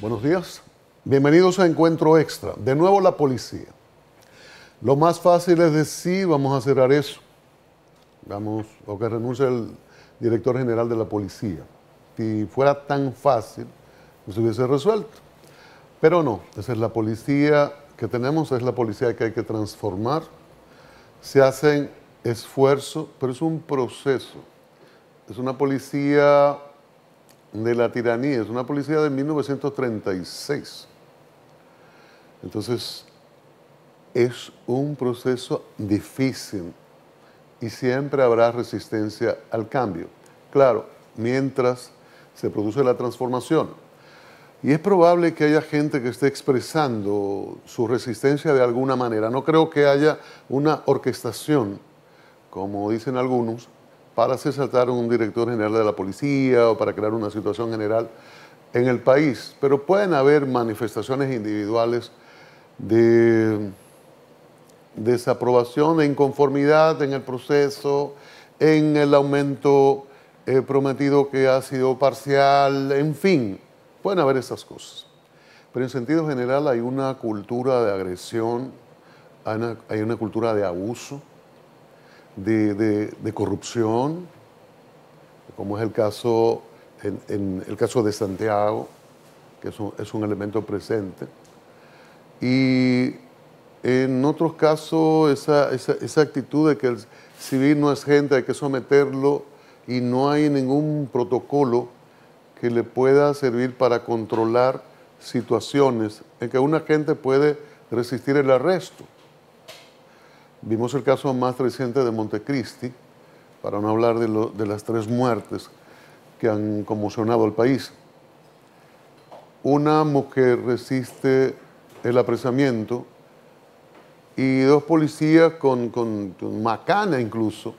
Buenos días. Bienvenidos a Encuentro Extra. De nuevo la policía. Lo más fácil es decir, vamos a cerrar eso. Vamos, o que renuncie el director general de la policía. Si fuera tan fácil, no se hubiese resuelto. Pero no, esa es la policía que tenemos, es la policía que hay que transformar. Se hacen esfuerzos, pero es un proceso. Es una policía de la tiranía. Es una policía de 1936. Entonces, es un proceso difícil y siempre habrá resistencia al cambio. Claro, mientras se produce la transformación. Y es probable que haya gente que esté expresando su resistencia de alguna manera. No creo que haya una orquestación, como dicen algunos, para hacer saltar un director general de la policía o para crear una situación general en el país, pero pueden haber manifestaciones individuales de desaprobación, de inconformidad en el proceso, en el aumento eh, prometido que ha sido parcial, en fin, pueden haber esas cosas. Pero en sentido general hay una cultura de agresión, hay una cultura de abuso, de, corrupción, como es el caso, en, el caso de Santiago, que es un, elemento presente. Y en otros casos, esa, esa, actitud de que el civil no es gente, hay que someterlo y no hay ningún protocolo que le pueda servir para controlar situaciones en que una gente puede resistir el arresto. Vimos el caso más reciente de Montecristi, para no hablar de, las tres muertes que han conmocionado al país. Una mujer resiste el apresamiento y dos policías con, macana incluso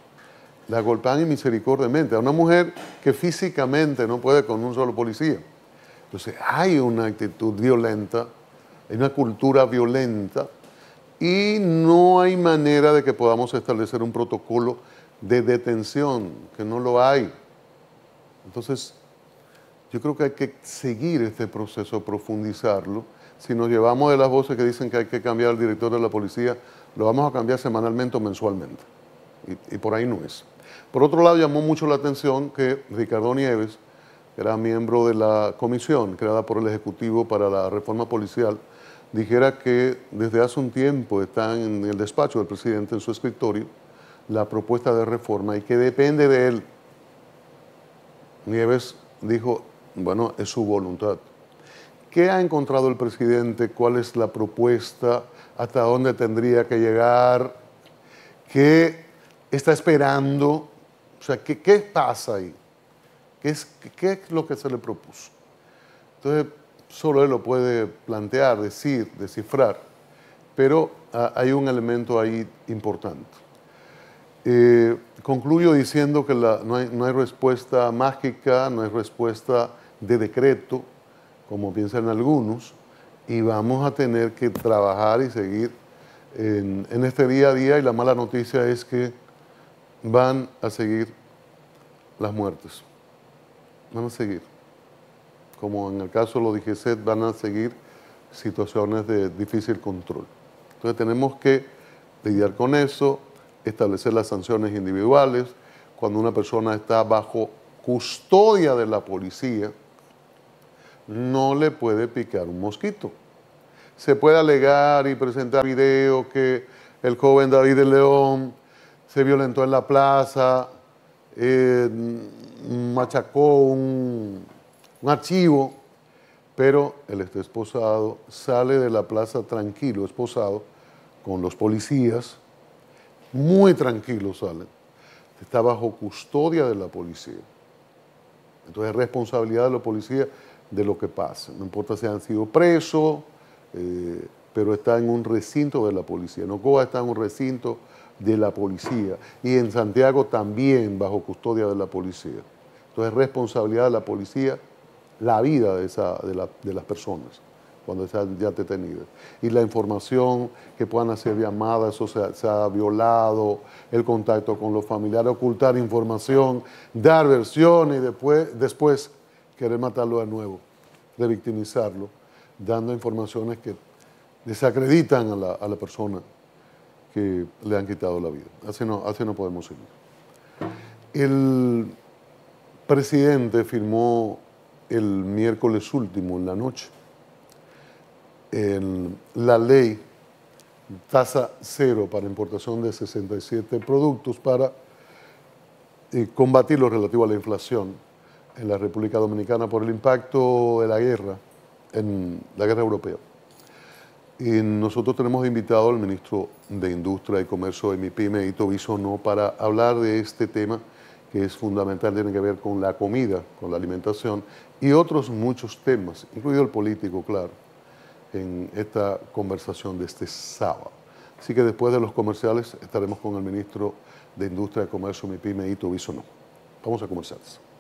la golpean inmisericordiamente a una mujer que físicamente no puede con un solo policía. Entonces hay una actitud violenta, hay una cultura violenta y no hay manera de que podamos establecer un protocolo de detención, que no lo hay. Entonces, yo creo que hay que seguir este proceso, profundizarlo. Si nos llevamos de las voces que dicen que hay que cambiar al director de la policía, lo vamos a cambiar semanalmente o mensualmente. Y, por ahí no es. Por otro lado, llamó mucho la atención que Ricardo Nieves, que era miembro de la comisión creada por el Ejecutivo para la Reforma Policial, dijera que desde hace un tiempo está en el despacho del presidente, en su escritorio, la propuesta de reforma y que depende de él. Nieves dijo, bueno, es su voluntad. ¿Qué ha encontrado el presidente? ¿Cuál es la propuesta? ¿Hasta dónde tendría que llegar? ¿Qué está esperando? O sea, ¿qué, qué pasa ahí? ¿Qué es, ¿Qué es lo que se le propuso? Entonces, solo él lo puede plantear, decir, descifrar, pero ah, hay un elemento ahí importante. Eh, concluyo diciendo que no, hay, respuesta mágica, no hay respuesta de decreto, como piensan algunos, y vamos a tener que trabajar y seguir en, en este día a día y la mala noticia es que van a seguir las muertes, van a seguir como en el caso de los DGCET, van a seguir situaciones de difícil control. Entonces tenemos que lidiar con eso, establecer las sanciones individuales, cuando una persona está bajo custodia de la policía, no le puede picar un mosquito. Se puede alegar y presentar video que el joven David de León se violentó en la plaza, eh, machacó un, un archivo, pero el está esposado, sale de la plaza tranquilo, esposado, con los policías, muy tranquilo sale, está bajo custodia de la policía. Entonces es responsabilidad de la policía de lo que pasa, no importa si han sido presos, eh, pero está en un recinto de la policía. En Ocoa está en un recinto de la policía y en Santiago también bajo custodia de la policía. Entonces es responsabilidad de la policía la vida de, esa, de, las personas cuando están ya detenidas. Y la información que puedan hacer llamadas, eso se, se, ha violado, el contacto con los familiares, ocultar información, dar versiones y después, después querer matarlo de nuevo, revictimizarlo, dando informaciones que desacreditan a la, a la persona que le han quitado la vida. Así no, así no podemos seguir. El presidente firmó el miércoles último en la noche. la ley tasa cero para importación de 67 productos para combatir lo relativo a la inflación en la República Dominicana por el impacto de la guerra, en la guerra europea. Y nosotros tenemos invitado al ministro de Industria y Comercio de MIPIME, Ito Bisono, para hablar de este tema que es fundamental, tiene que ver con la comida, con la alimentación y otros muchos temas, incluido el político, claro, en esta conversación de este sábado. Así que después de los comerciales estaremos con el ministro de Industria, Comercio, MIPIME, y Tobisono. Vamos a comerciales.